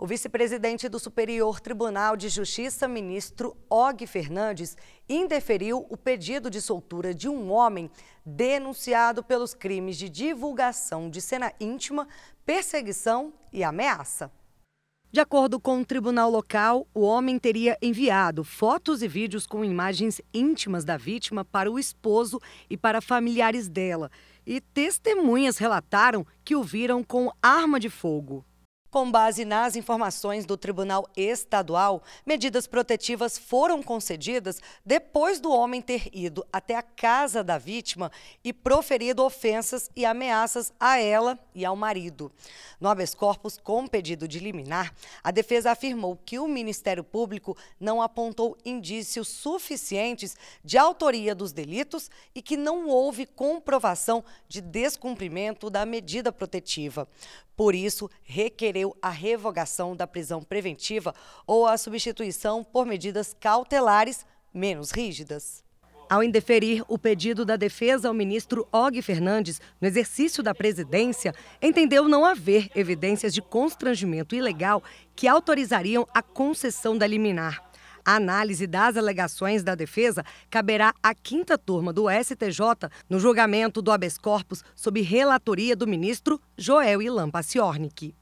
O vice-presidente do Superior Tribunal de Justiça, ministro Og Fernandes, indeferiu o pedido de soltura de um homem denunciado pelos crimes de divulgação de cena íntima, perseguição e ameaça. De acordo com o tribunal local, o homem teria enviado fotos e vídeos com imagens íntimas da vítima para o esposo e para familiares dela. E testemunhas relataram que o viram com arma de fogo. Com base nas informações do Tribunal Estadual, medidas protetivas foram concedidas depois do homem ter ido até a casa da vítima e proferido ofensas e ameaças a ela e ao marido. No habeas corpus, com pedido de liminar, a defesa afirmou que o Ministério Público não apontou indícios suficientes de autoria dos delitos e que não houve comprovação de descumprimento da medida protetiva. Por isso, requerer a revogação da prisão preventiva ou a substituição por medidas cautelares menos rígidas. Ao indeferir o pedido da defesa ao ministro Og Fernandes, no exercício da presidência, entendeu não haver evidências de constrangimento ilegal que autorizariam a concessão da liminar. A análise das alegações da defesa caberá à quinta turma do STJ no julgamento do habeas corpus sob relatoria do ministro Joel Ilan Paciornik.